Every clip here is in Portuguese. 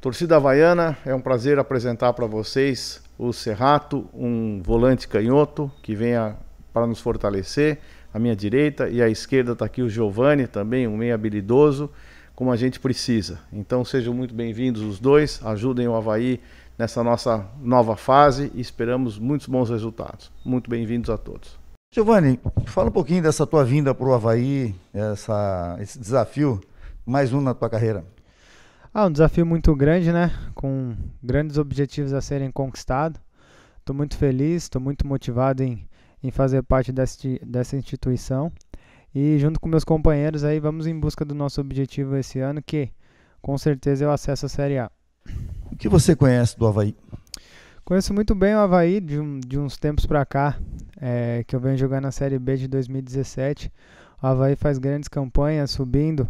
Torcida Havaiana, é um prazer apresentar para vocês o Serrato, um volante canhoto que vem para nos fortalecer. A minha direita e à esquerda está aqui o Giovanni, também um meio habilidoso, como a gente precisa. Então sejam muito bem-vindos os dois, ajudem o Havaí nessa nossa nova fase e esperamos muitos bons resultados. Muito bem-vindos a todos. Giovanni, fala um pouquinho dessa tua vinda para o Havaí, essa, esse desafio, mais um na tua carreira. Ah, um desafio muito grande, né? Com grandes objetivos a serem conquistados. Estou muito feliz, estou muito motivado em, em fazer parte deste dessa instituição. E junto com meus companheiros aí, vamos em busca do nosso objetivo esse ano, que com certeza é o acesso à Série A. O que você conhece do Havaí? Conheço muito bem o Havaí de, um, de uns tempos para cá, é, que eu venho jogando na Série B de 2017. O Havaí faz grandes campanhas, subindo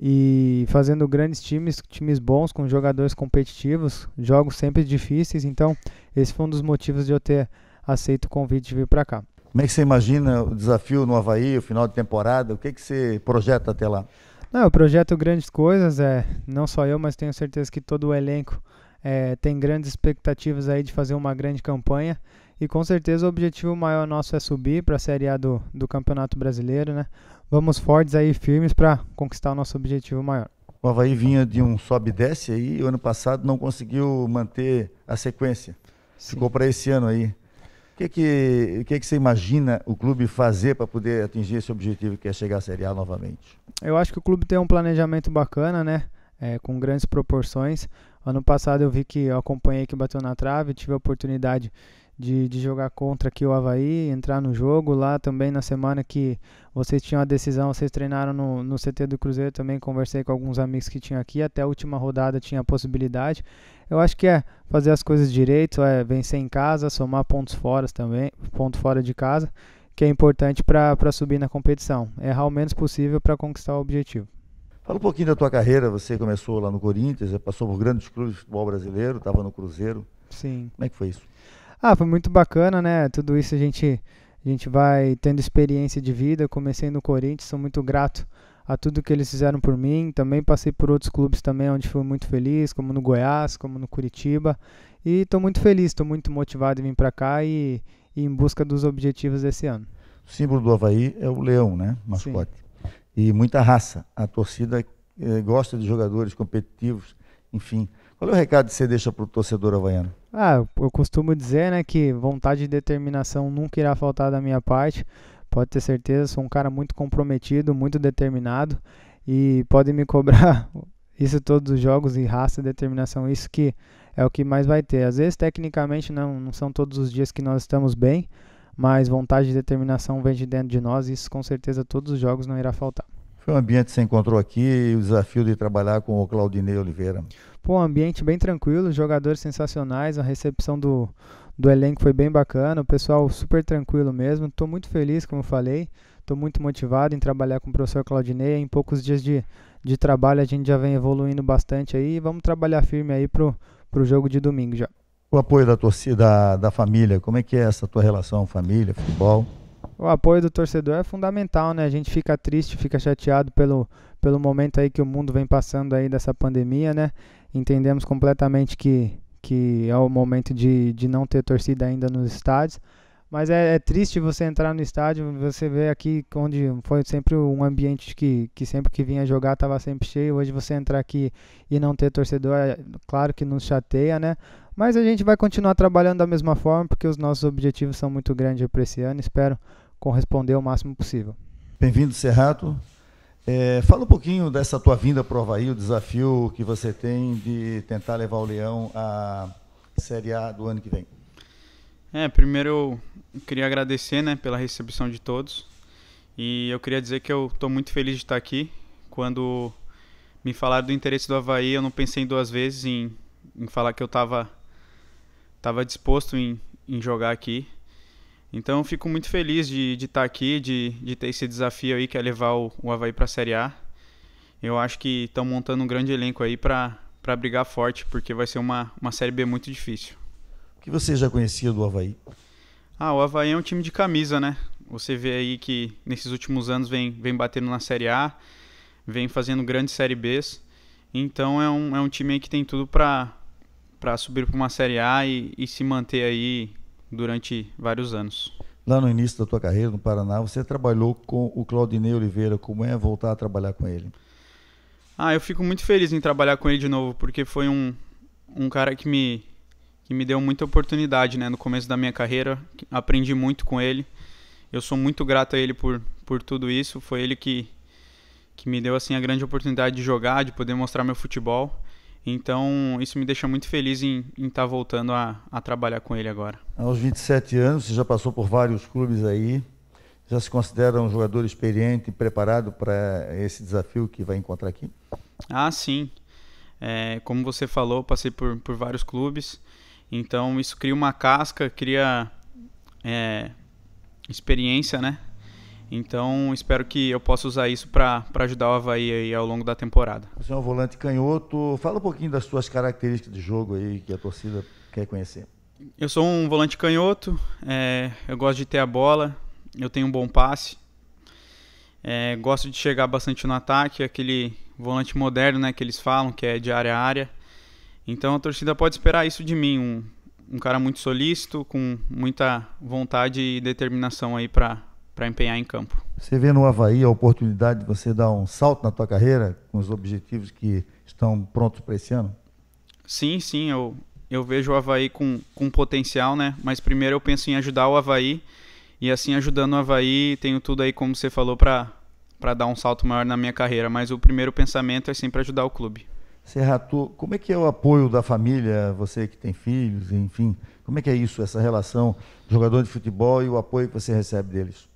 e fazendo grandes times, times bons com jogadores competitivos, jogos sempre difíceis. Então, esse foi um dos motivos de eu ter aceito o convite de vir para cá. Como é que você imagina o desafio no Havaí, o final de temporada? O que, é que você projeta até lá? Não, eu projeto grandes coisas, é, não só eu, mas tenho certeza que todo o elenco é, tem grandes expectativas aí de fazer uma grande campanha. E com certeza o objetivo maior nosso é subir para a Série A do, do Campeonato Brasileiro, né? Vamos fortes aí, firmes para conquistar o nosso objetivo maior. O Havaí vinha de um sobe e desce aí, e o ano passado não conseguiu manter a sequência. Sim. Ficou para esse ano aí. O que, que, que, que você imagina o clube fazer para poder atingir esse objetivo que é chegar à Série A novamente? Eu acho que o clube tem um planejamento bacana, né? É, com grandes proporções. Ano passado eu vi que eu acompanhei que bateu na trave, tive a oportunidade de, de jogar contra aqui o Havaí, entrar no jogo. Lá também na semana que vocês tinham a decisão, vocês treinaram no, no CT do Cruzeiro também. Conversei com alguns amigos que tinham aqui. Até a última rodada tinha a possibilidade. Eu acho que é fazer as coisas direito, é vencer em casa, somar pontos fora também, ponto fora de casa, que é importante para subir na competição. Errar o menos possível para conquistar o objetivo. Fala um pouquinho da tua carreira. Você começou lá no Corinthians, passou por grandes clubes do futebol brasileiro, estava no Cruzeiro. Sim. Como é que foi isso? Ah, foi muito bacana, né? Tudo isso a gente, a gente vai tendo experiência de vida. comecei no Corinthians, sou muito grato a tudo que eles fizeram por mim. Também passei por outros clubes também onde fui muito feliz, como no Goiás, como no Curitiba. E estou muito feliz, estou muito motivado em vir para cá e, e, em busca dos objetivos desse ano. O símbolo do Havaí é o leão, né? Mascote. Sim. E muita raça. A torcida eh, gosta de jogadores competitivos, enfim. Qual é o recado que você deixa para o torcedor havaiano? Ah, eu costumo dizer, né, que vontade e determinação nunca irá faltar da minha parte. Pode ter certeza, sou um cara muito comprometido, muito determinado e podem me cobrar isso todos os jogos e raça, determinação, isso que é o que mais vai ter. Às vezes, tecnicamente, não, não são todos os dias que nós estamos bem, mas vontade e determinação vem de dentro de nós e isso com certeza todos os jogos não irá faltar. Foi um ambiente que você encontrou aqui, o desafio de trabalhar com o Claudinei Oliveira. Pô, um ambiente bem tranquilo, jogadores sensacionais, a recepção do, do elenco foi bem bacana, o pessoal super tranquilo mesmo. Estou muito feliz, como falei, estou muito motivado em trabalhar com o professor Claudinei. Em poucos dias de, de trabalho a gente já vem evoluindo bastante aí vamos trabalhar firme aí pro, pro jogo de domingo já. O apoio da torcida, da família, como é que é essa tua relação família, futebol? O apoio do torcedor é fundamental, né? A gente fica triste, fica chateado pelo, pelo momento aí que o mundo vem passando aí dessa pandemia, né? Entendemos completamente que, que é o momento de, de não ter torcida ainda nos estádios. Mas é, é triste você entrar no estádio, você vê aqui onde foi sempre um ambiente que, que sempre que vinha jogar estava sempre cheio. Hoje você entrar aqui e não ter torcedor, é, claro que nos chateia, né? Mas a gente vai continuar trabalhando da mesma forma, porque os nossos objetivos são muito grandes para esse ano. Espero corresponder o máximo possível. Bem-vindo, Serrato. É, fala um pouquinho dessa tua vinda para o Havaí, o desafio que você tem de tentar levar o Leão à Série A do ano que vem. É, primeiro eu queria agradecer né, pela recepção de todos e eu queria dizer que eu estou muito feliz de estar aqui. Quando me falaram do interesse do Havaí, eu não pensei duas vezes em, em falar que eu estava tava disposto em, em jogar aqui. Então, fico muito feliz de, de estar tá aqui, de, de ter esse desafio aí que é levar o, o Havaí para a Série A. Eu acho que estão montando um grande elenco aí para brigar forte, porque vai ser uma, uma Série B muito difícil. O que você já conhecia do Havaí? Ah, o Havaí é um time de camisa, né? Você vê aí que nesses últimos anos vem, vem batendo na Série A, vem fazendo grandes Série Bs. Então é um, é um time que tem tudo para subir para uma Série A e, e se manter aí durante vários anos. Lá no início da tua carreira no Paraná, você trabalhou com o Claudinei Oliveira. Como é voltar a trabalhar com ele? Ah, eu fico muito feliz em trabalhar com ele de novo, porque foi um, um cara que me, que me deu muita oportunidade né, no começo da minha carreira. Aprendi muito com ele. Eu sou muito grato a ele por, por tudo isso. Foi ele que, que me deu assim a grande oportunidade de jogar, de poder mostrar meu futebol. Então, isso me deixa muito feliz em estar tá voltando a, a, trabalhar com ele agora. Aos 27 anos, você já passou por vários clubes aí, já se considera um jogador experiente e preparado para esse desafio que vai encontrar aqui? Ah, sim. É, como você falou, passei por, por vários clubes, então isso cria uma casca, cria é, experiência, né? Então, espero que eu possa usar isso para ajudar o Havaí aí ao longo da temporada. Você é um volante canhoto. Fala um pouquinho das suas características de jogo aí que a torcida quer conhecer. Eu sou um volante canhoto, é, eu gosto de ter a bola, eu tenho um bom passe, é, gosto de chegar bastante no ataque, aquele volante moderno né, que eles falam, que é de área a área. Então a torcida pode esperar isso de mim, um, um cara muito solícito, com muita vontade e determinação aí para para empenhar em campo. Você vê no Havaí a oportunidade de você dar um salto na tua carreira com os objetivos que estão prontos para esse ano? Sim, sim, eu, eu vejo o Havaí com, com potencial, né? Mas primeiro eu penso em ajudar o Havaí e assim ajudando o Havaí, tenho tudo aí como você falou para para dar um salto maior na minha carreira, mas o primeiro pensamento é sempre ajudar o clube. Serrato, como é que é o apoio da família, você que tem filhos, enfim, como é que é isso, essa relação jogador de futebol e o apoio que você recebe deles?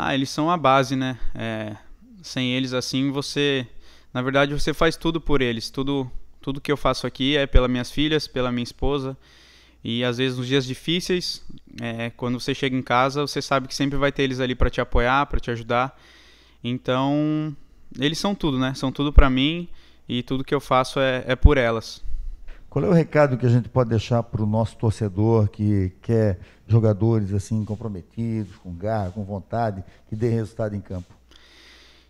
Ah, eles são a base, né? É, sem eles assim, você, na verdade, você faz tudo por eles. Tudo, tudo que eu faço aqui é pelas minhas filhas, pela minha esposa. E às vezes nos dias difíceis, é, quando você chega em casa, você sabe que sempre vai ter eles ali para te apoiar, para te ajudar. Então, eles são tudo, né? São tudo para mim e tudo que eu faço é, é por elas. Qual é o recado que a gente pode deixar para o nosso torcedor que quer jogadores assim comprometidos, com garra, com vontade, que dê resultado em campo?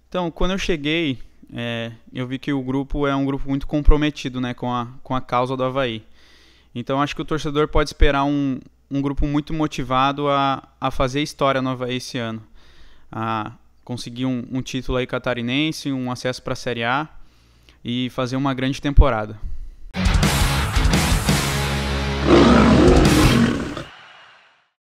Então, quando eu cheguei, é, eu vi que o grupo é um grupo muito comprometido né, com, a, com a causa do Havaí. Então, acho que o torcedor pode esperar um, um grupo muito motivado a, a fazer história no Havaí esse ano. A conseguir um, um título aí catarinense, um acesso para a Série A e fazer uma grande temporada.